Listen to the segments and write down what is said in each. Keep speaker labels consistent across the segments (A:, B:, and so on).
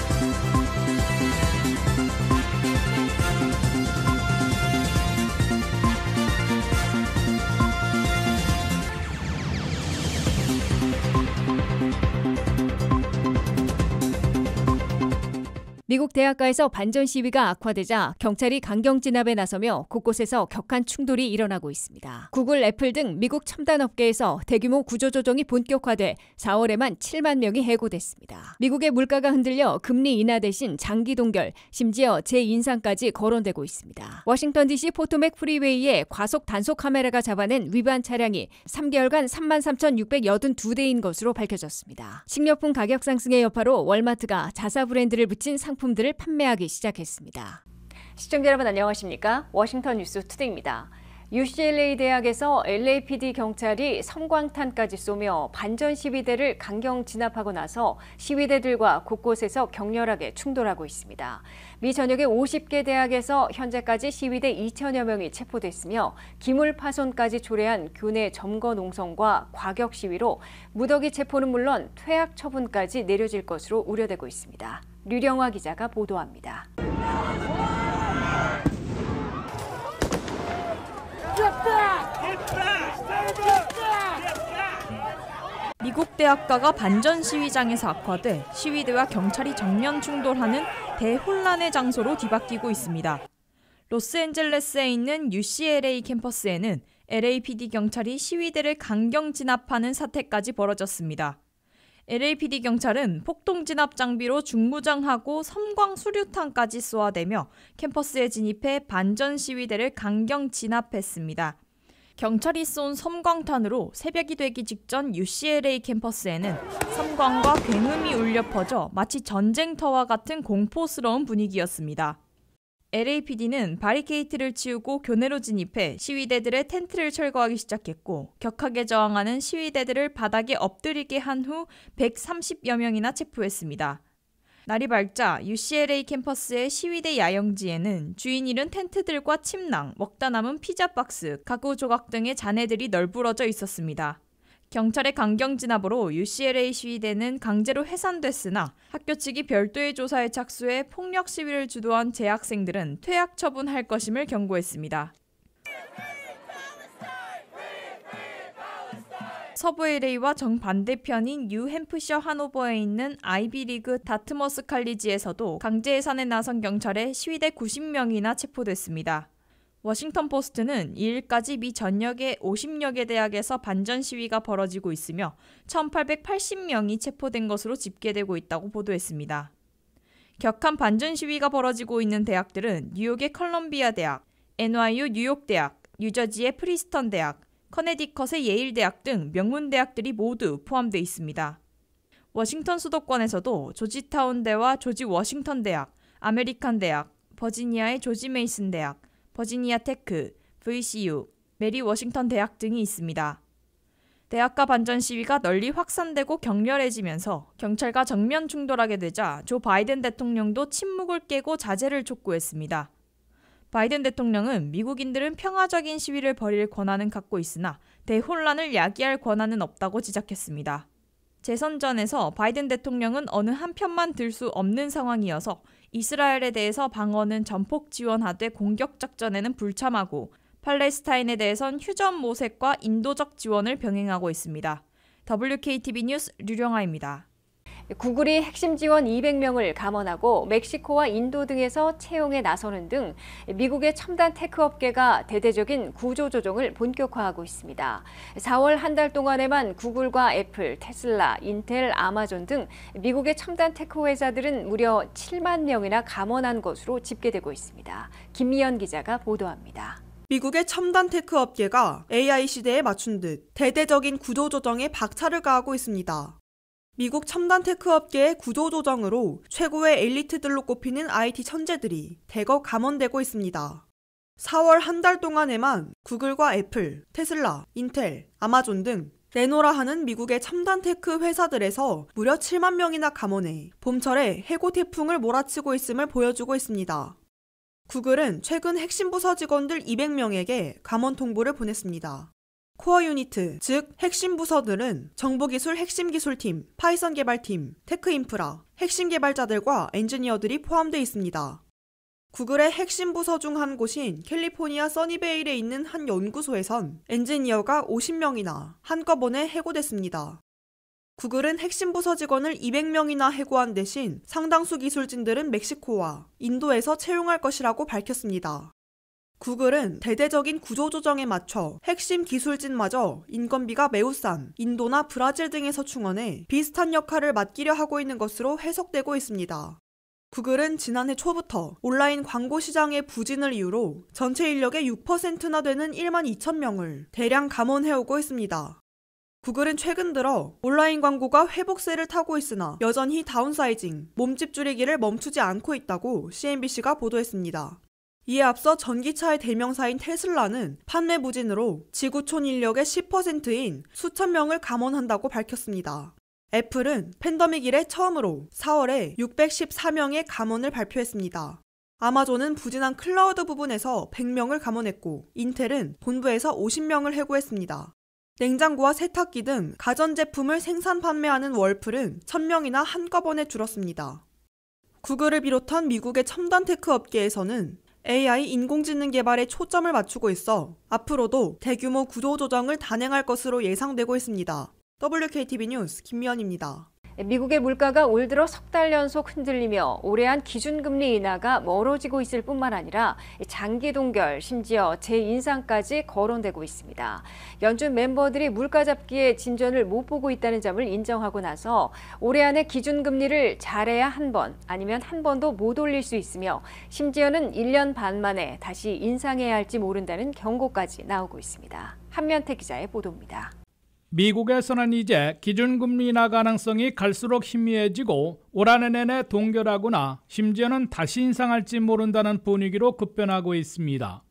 A: Thank you. 미국 대학가에서 반전 시위가 악화되자 경찰이 강경 진압에 나서며 곳곳에서 격한 충돌이 일어나고 있습니다. 구글, 애플 등 미국 첨단 업계에서 대규모 구조조정이 본격화돼 4월에만 7만 명이 해고됐습니다. 미국의 물가가 흔들려 금리 인하 대신 장기 동결, 심지어 재인상까지 거론되고 있습니다. 워싱턴 DC 포토맥 프리웨이에 과속 단속 카메라가 잡아낸 위반 차량이 3개월간 33,682대인 것으로 밝혀졌습니다. 식료품 가격 상승의 여파로 월마트가 자사 브랜드를 붙인 상품 제품들을 판매하기 시작했습니다. 시청자 여러분 안녕하십니까? 워싱턴 뉴스 투데이입니다. UCLA 대학에서 LAPD 경찰이 섬광탄까지 쏘며 반전 시위대를 강경 진압하고 나서 시위대들과 곳곳에서 격렬하게 충돌하고 있습니다. 미 전역의 50개 대학에서 현재까지 시위대 2천여 명이 체포됐으며 기물 파손까지 초래한 교내 점거 농성과 과격 시위로 무더기 체포는 물론 퇴학 처분까지 내려질 것으로 우려되고 있습니다. 류령화 기자가 보도합니다.
B: 미국 대학가가 반전 시위장에서 악화돼 시위대와 경찰이 정면 충돌하는 대혼란의 장소로 뒤바뀌고 있습니다. 로스앤젤레스에 있는 UCLA 캠퍼스에는 LAPD 경찰이 시위대를 강경 진압하는 사태까지 벌어졌습니다. LAPD 경찰은 폭동 진압 장비로 중무장하고 섬광 수류탄까지 쏘아대며 캠퍼스에 진입해 반전 시위대를 강경 진압했습니다. 경찰이 쏜 섬광탄으로 새벽이 되기 직전 UCLA 캠퍼스에는 섬광과 굉음이 울려 퍼져 마치 전쟁터와 같은 공포스러운 분위기였습니다. LAPD는 바리케이트를 치우고 교내로 진입해 시위대들의 텐트를 철거하기 시작했고 격하게 저항하는 시위대들을 바닥에 엎드리게 한 후 130여 명이나 체포했습니다. 날이 밝자 UCLA 캠퍼스의 시위대 야영지에는 주인 잃은 텐트들과 침낭, 먹다 남은 피자 박스, 가구 조각 등의 잔해들이 널브러져 있었습니다. 경찰의 강경 진압으로 UCLA 시위대는 강제로 해산됐으나 학교 측이 별도의 조사에 착수해 폭력 시위를 주도한 재학생들은 퇴학 처분할 것임을 경고했습니다. 서부 LA와 정반대편인 뉴햄프셔 하노버에 있는 아이비리그 다트머스 칼리지에서도 강제 해산에 나선 경찰에 시위대 90명이나 체포됐습니다. 워싱턴 포스트는 2일까지 미 전역의 50여 개 대학에서 반전 시위가 벌어지고 있으며 1,880명이 체포된 것으로 집계되고 있다고 보도했습니다. 격한 반전 시위가 벌어지고 있는 대학들은 뉴욕의 컬럼비아 대학, NYU 뉴욕 대학, 뉴저지의 프리스턴 대학, 커네디컷의 예일 대학 등 명문 대학들이 모두 포함돼 있습니다. 워싱턴 수도권에서도 조지타운 대와 조지 워싱턴 대학, 아메리칸 대학, 버지니아의 조지 메이슨 대학, 버지니아 테크, VCU, 메리 워싱턴 대학 등이 있습니다. 대학가 반전 시위가 널리 확산되고 격렬해지면서 경찰과 정면 충돌하게 되자 조 바이든 대통령도 침묵을 깨고 자제를 촉구했습니다. 바이든 대통령은 미국인들은 평화적인 시위를 벌일 권한은 갖고 있으나 대혼란을 야기할 권한은 없다고 지적했습니다. 재선전에서 바이든 대통령은 어느 한편만 들 수 없는 상황이어서 이스라엘에 대해서 방어는 전폭 지원하되 공격 작전에는 불참하고 팔레스타인에 대해선 휴전 모색과 인도적 지원을 병행하고 있습니다. WKTV 뉴스
A: 류령아입니다. 구글이 핵심 지원 200명을 감원하고 멕시코와 인도 등에서 채용에 나서는 등 미국의 첨단 테크 업계가 대대적인 구조조정을 본격화하고 있습니다. 4월 한 달 동안에만 구글과 애플, 테슬라, 인텔, 아마존 등 미국의 첨단 테크 회사들은 무려 7만 명이나 감원한 것으로 집계되고 있습니다. 김미연 기자가 보도합니다. 미국의 첨단 테크
C: 업계가 AI 시대에 맞춘 듯 대대적인 구조조정에 박차를 가하고 있습니다. 미국 첨단 테크 업계의 구조 조정으로 최고의 엘리트들로 꼽히는 IT 천재들이 대거 감원되고 있습니다. 4월 한 달 동안에만 구글과 애플, 테슬라, 인텔, 아마존 등 레노라 하는 미국의 첨단 테크 회사들에서 무려 7만 명이나 감원해 봄철에 해고 태풍을 몰아치고 있음을 보여주고 있습니다. 구글은 최근 핵심 부서 직원들 200명에게 감원 통보를 보냈습니다. 코어 유니트, 즉 핵심 부서들은 정보기술 핵심 기술팀, 파이썬 개발팀, 테크 인프라, 핵심 개발자들과 엔지니어들이 포함되어 있습니다. 구글의 핵심 부서 중 한 곳인 캘리포니아 써니베일에 있는 한 연구소에선 엔지니어가 50명이나 한꺼번에 해고됐습니다. 구글은 핵심 부서 직원을 200명이나 해고한 대신 상당수 기술진들은 멕시코와 인도에서 채용할 것이라고 밝혔습니다. 구글은 대대적인 구조조정에 맞춰 핵심 기술진마저 인건비가 매우 싼 인도나 브라질 등에서 충원해 비슷한 역할을 맡기려 하고 있는 것으로 해석되고 있습니다. 구글은 지난해 초부터 온라인 광고 시장의 부진을 이유로 전체 인력의 6%나 되는 1만 2천 명을 대량 감원해오고 있습니다. 구글은 최근 들어 온라인 광고가 회복세를 타고 있으나 여전히 다운사이징, 몸집 줄이기를 멈추지 않고 있다고 CNBC가 보도했습니다. 이에 앞서 전기차의 대명사인 테슬라는 판매 부진으로 지구촌 인력의 10%인 수천 명을 감원한다고 밝혔습니다. 애플은 팬더믹 이래 처음으로 4월에 614명의 감원을 발표했습니다. 아마존은 부진한 클라우드 부분에서 100명을 감원했고 인텔은 본부에서 50명을 해고했습니다. 냉장고와 세탁기 등 가전제품을 생산 판매하는 월플은 1000명이나 한꺼번에 줄었습니다. 구글을 비롯한 미국의 첨단 테크 업계에서는 AI 인공지능 개발에 초점을 맞추고 있어 앞으로도 대규모 구조조정을 단행할 것으로 예상되고 있습니다. WKTV 뉴스 김미연입니다.
A: 미국의 물가가 올 들어 석 달 연속 흔들리며 올해한 기준금리 인하가 멀어지고 있을 뿐만 아니라 장기 동결, 심지어 재인상까지 거론되고 있습니다. 연준 멤버들이 물가 잡기에 진전을 못 보고 있다는 점을 인정하고 나서 올해 안에 기준금리를 잘해야 한 번, 아니면 한 번도 못 올릴 수 있으며 심지어는 1년 반 만에 다시 인상해야 할지 모른다는 경고까지 나오고 있습니다. 한면태 기자의 보도입니다.
D: 미국에서는 이제 기준금리 인하 가능성이 갈수록 희미해지고 올 한해 내내 동결하거나 심지어는 다시 인상할지 모른다는 분위기로 급변하고 있습니다.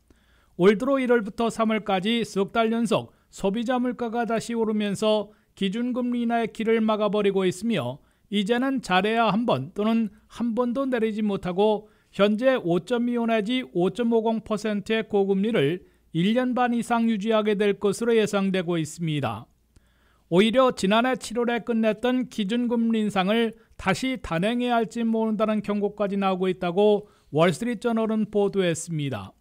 D: 올 들어 1월부터 3월까지 석 달 연속 소비자 물가가 다시 오르면서 기준금리 인하의 길을 막아버리고 있으며 이제는 잘해야 한 번 또는 한 번도 내리지 못하고 현재 5.25 내지 5.50%의 고금리를 1년 반 이상 유지하게 될 것으로 예상되고 있습니다. 오히려 지난해 7월에 끝냈던 기준금리 인상을 다시 단행해야 할지 모른다는 경고까지 나오고 있다고 월스트리트저널은 보도했습니다.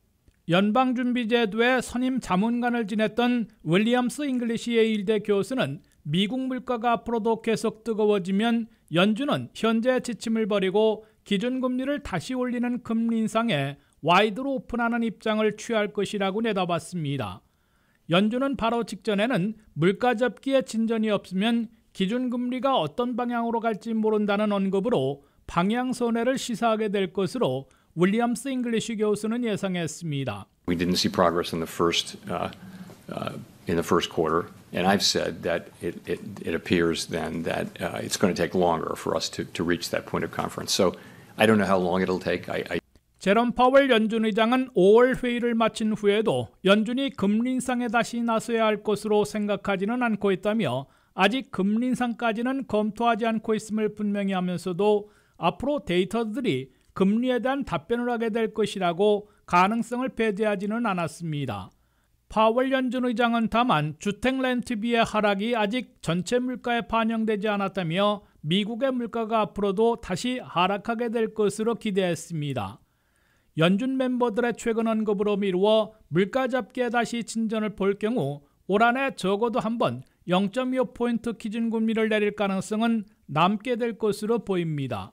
D: 연방준비제도의 선임 자문관을 지냈던 윌리엄스 잉글리시 예일대 교수는 미국 물가가 앞으로도 계속 뜨거워지면 연준은 현재 지침을 버리고 기준금리를 다시 올리는 금리 인상에 와이드로 오픈하는 입장을 취할 것이라고 내다봤습니다. 연준은 바로 직전에는 물가 잡기에 진전이 없으면 기준금리가 어떤 방향으로 갈지 모른다는 언급으로 방향 손해를 시사하게 될 것으로 윌리엄스 잉글리쉬 교수는 예상했습니다.
C: We didn't see progress in the first uh, uh, in the first quarter, and I've said that it it, it appears then that
D: uh, it's going to take longer for us to to reach that point of conference. So I don't know how long it'll take. I, I 제롬 파월 연준 의장은 5월 회의를 마친 후에도 연준이 금리 인상에 다시 나서야 할 것으로 생각하지는 않고 있다며 아직 금리 인상까지는 검토하지 않고 있음을 분명히 하면서도 앞으로 데이터들이 금리에 대한 답변을 하게 될 것이라고 가능성을 배제하지는 않았습니다. 파월 연준 의장은 다만 주택 렌트비의 하락이 아직 전체 물가에 반영되지 않았다며 미국의 물가가 앞으로도 다시 하락하게 될 것으로 기대했습니다. 연준 멤버들의 최근 언급으로 미루어 물가 잡기에 다시 진전을 볼 경우 올 한해 적어도 한 번 0.25포인트 기준금리를 내릴 가능성은 남게 될 것으로 보입니다.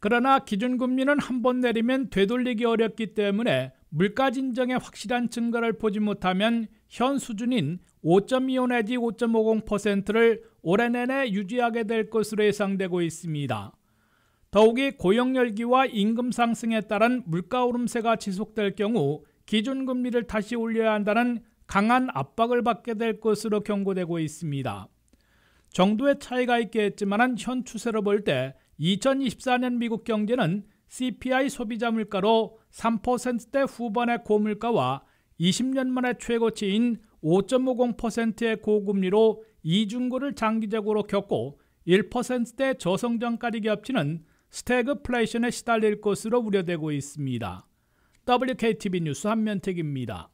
D: 그러나 기준금리는 한 번 내리면 되돌리기 어렵기 때문에 물가 진정의 확실한 증거를 보지 못하면 현 수준인 5.25 내지 5.50%를 올해 내내 유지하게 될 것으로 예상되고 있습니다. 더욱이 고용열기와 임금 상승에 따른 물가 오름세가 지속될 경우 기준금리를 다시 올려야 한다는 강한 압박을 받게 될 것으로 경고되고 있습니다. 정도의 차이가 있겠지만 현 추세로 볼 때 2024년 미국 경제는 CPI 소비자 물가로 3%대 후반의 고물가와 20년 만에 최고치인 5.50%의 고금리로 이중고를 장기적으로 겪고 1%대 저성장까지 겹치는 스태그플레이션에 시달릴 것으로 우려되고 있습니다. WKTV 뉴스 한면택입니다.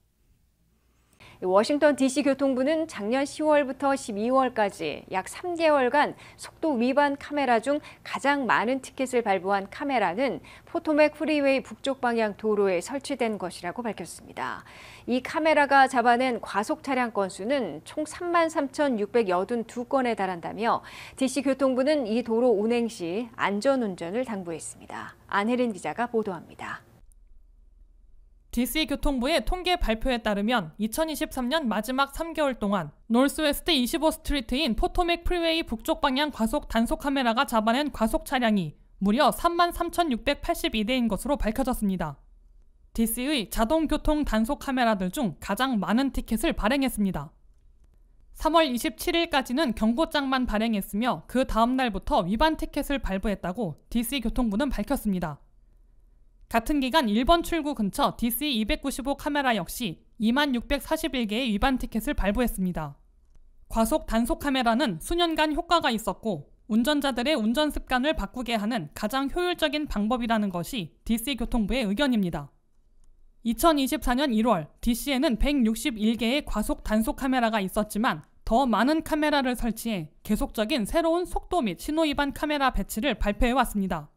A: 워싱턴 DC 교통부는 작년 10월부터 12월까지 약 3개월간 속도 위반 카메라 중 가장 많은 티켓을 발부한 카메라는 포토맥 프리웨이 북쪽 방향 도로에 설치된 것이라고 밝혔습니다. 이 카메라가 잡아낸 과속 차량 건수는 총 33,682건에 달한다며 DC 교통부는 이 도로 운행 시 안전 운전을 당부했습니다. 안혜린 기자가 보도합니다.
E: DC 교통부의 통계 발표에 따르면 2023년 마지막 3개월 동안 놀스웨스트 25스트리트인 포토맥 프리웨이 북쪽 방향 과속 단속 카메라가 잡아낸 과속 차량이 무려 33,682대인 것으로 밝혀졌습니다. DC의 자동교통 단속 카메라들 중 가장 많은 티켓을 발행했습니다. 3월 27일까지는 경고장만 발행했으며 그 다음 날부터 위반 티켓을 발부했다고 DC 교통부는 밝혔습니다. 같은 기간 1번 출구 근처 DC-295 카메라 역시 2641개의 위반 티켓을 발부했습니다. 과속 단속 카메라는 수년간 효과가 있었고 운전자들의 운전 습관을 바꾸게 하는 가장 효율적인 방법이라는 것이 DC 교통부의 의견입니다. 2024년 1월 DC에는 161개의 과속 단속 카메라가 있었지만 더 많은 카메라를 설치해 계속적인 새로운 속도 및 신호 위반 카메라 배치를 발표해 왔습니다.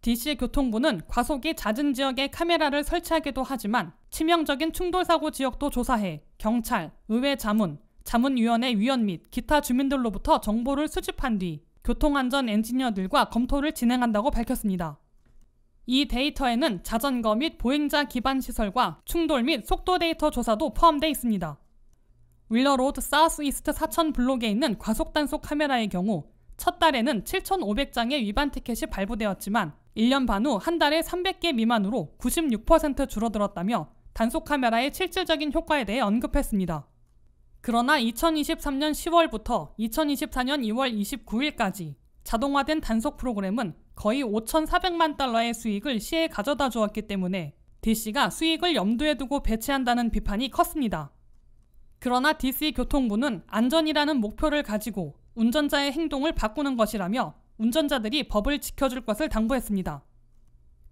E: DC 교통부는 과속이 잦은 지역에 카메라를 설치하기도 하지만 치명적인 충돌사고 지역도 조사해 경찰, 의회 자문, 자문위원회 위원 및 기타 주민들로부터 정보를 수집한 뒤 교통안전 엔지니어들과 검토를 진행한다고 밝혔습니다. 이 데이터에는 자전거 및 보행자 기반 시설과 충돌 및 속도 데이터 조사도 포함되어 있습니다. 윌러로드 사우스 이스트 4천 블록에 있는 과속 단속 카메라의 경우 첫 달에는 7,500장의 위반 티켓이 발부되었지만 1년 반 후 한 달에 300개 미만으로 96% 줄어들었다며 단속 카메라의 실질적인 효과에 대해 언급했습니다. 그러나 2023년 10월부터 2024년 2월 29일까지 자동화된 단속 프로그램은 거의 5,400만 달러의 수익을 시에 가져다 주었기 때문에 DC가 수익을 염두에 두고 배치한다는 비판이 컸습니다. 그러나 DC 교통부는 안전이라는 목표를 가지고 운전자의 행동을 바꾸는 것이라며 운전자들이 법을 지켜줄 것을 당부했습니다.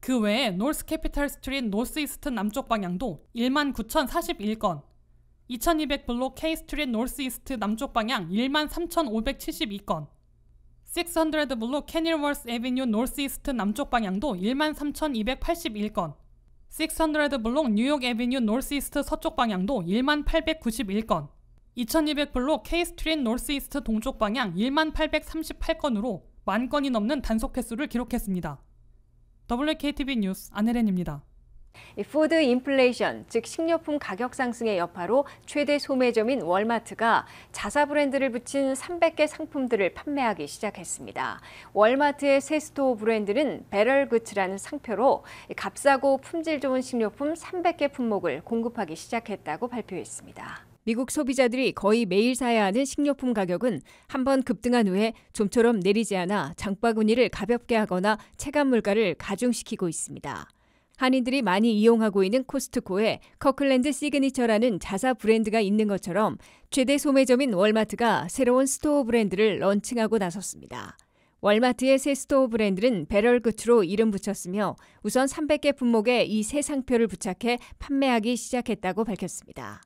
E: 그 외에 노스 캐피탈 스트릿 노스 이스트 남쪽 방향도 19,041건, 2200 블록 K 스트릿 노스 이스트 남쪽 방향 13,572건, 600 블록 캐닐월스 에비뉴 노스 이스트 남쪽 방향도 13,281건, 600 블록 뉴욕 에비뉴 노스 이스트 서쪽 방향도 1891건, 2200 블록 K 스트릿 노스 이스트 동쪽 방향 1838건으로 만 건이 넘는 단속 횟수를 기록했습니다. WKTV 뉴스 안혜렌입니다.
A: 푸드 인플레이션, 즉 식료품 가격 상승의 여파로 최대 소매점인 월마트가 자사 브랜드를 붙인 300개 상품들을 판매하기 시작했습니다. 월마트의 새 스토어 브랜드는 배럴굿이라는 상표로 값싸고 품질 좋은 식료품 300개 품목을 공급하기 시작했다고 발표했습니다. 미국 소비자들이 거의 매일 사야 하는 식료품 가격은 한번 급등한 후에 좀처럼 내리지 않아 장바구니를 가볍게 하거나 체감 물가를 가중시키고 있습니다. 한인들이 많이 이용하고 있는 코스트코에 커클랜드 시그니처라는 자사 브랜드가 있는 것처럼 최대 소매점인 월마트가 새로운 스토어 브랜드를 런칭하고 나섰습니다. 월마트의 새 스토어 브랜드는 배럴 끝으로 이름 붙였으며 우선 300개 품목에 이 새 상표를 부착해 판매하기 시작했다고 밝혔습니다.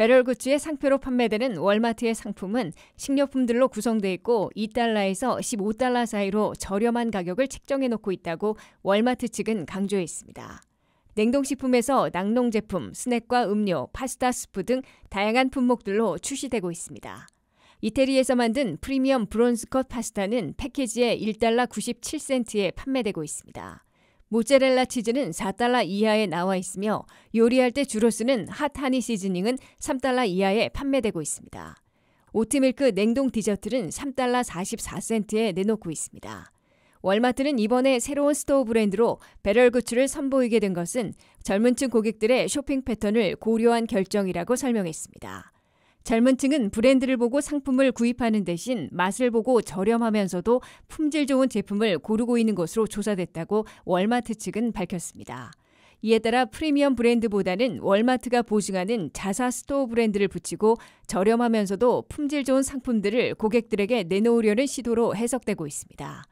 A: 배럴 굿즈의 상표로 판매되는 월마트의 상품은 식료품들로 구성돼 있고 2달러에서 15달러 사이로 저렴한 가격을 책정해 놓고 있다고 월마트 측은 강조했습니다. 냉동식품에서 낙농 제품, 스낵과 음료, 파스타 스프 등 다양한 품목들로 출시되고 있습니다. 이태리에서 만든 프리미엄 브론즈컷 파스타는 패키지에 1달러 97센트에 판매되고 있습니다. 모짜렐라 치즈는 4달러 이하에 나와 있으며 요리할 때 주로 쓰는 핫하니 시즈닝은 3달러 이하에 판매되고 있습니다. 오트밀크 냉동 디저트는 3달러 44센트에 내놓고 있습니다. 월마트는 이번에 새로운 스토어 브랜드로 배럴 구출을 선보이게 된 것은 젊은 층 고객들의 쇼핑 패턴을 고려한 결정이라고 설명했습니다. 젊은 층은 브랜드를 보고 상품을 구입하는 대신 맛을 보고 저렴하면서도 품질 좋은 제품을 고르고 있는 것으로 조사됐다고 월마트 측은 밝혔습니다. 이에 따라 프리미엄 브랜드보다는 월마트가 보증하는 자사 스토어 브랜드를 붙이고 저렴하면서도 품질 좋은 상품들을 고객들에게 내놓으려는 시도로 해석되고 있습니다.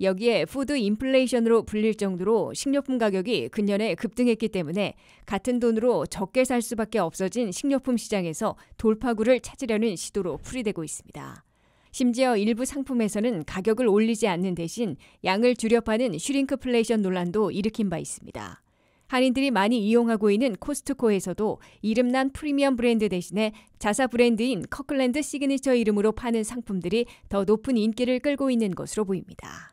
A: 여기에 푸드 인플레이션으로 불릴 정도로 식료품 가격이 근년에 급등했기 때문에 같은 돈으로 적게 살 수밖에 없어진 식료품 시장에서 돌파구를 찾으려는 시도로 풀이되고 있습니다. 심지어 일부 상품에서는 가격을 올리지 않는 대신 양을 줄여 파는 슈링크플레이션 논란도 일으킨 바 있습니다. 한인들이 많이 이용하고 있는 코스트코에서도 이름난 프리미엄 브랜드 대신에 자사 브랜드인 커클랜드 시그니처 이름으로 파는 상품들이 더 높은 인기를 끌고 있는 것으로 보입니다.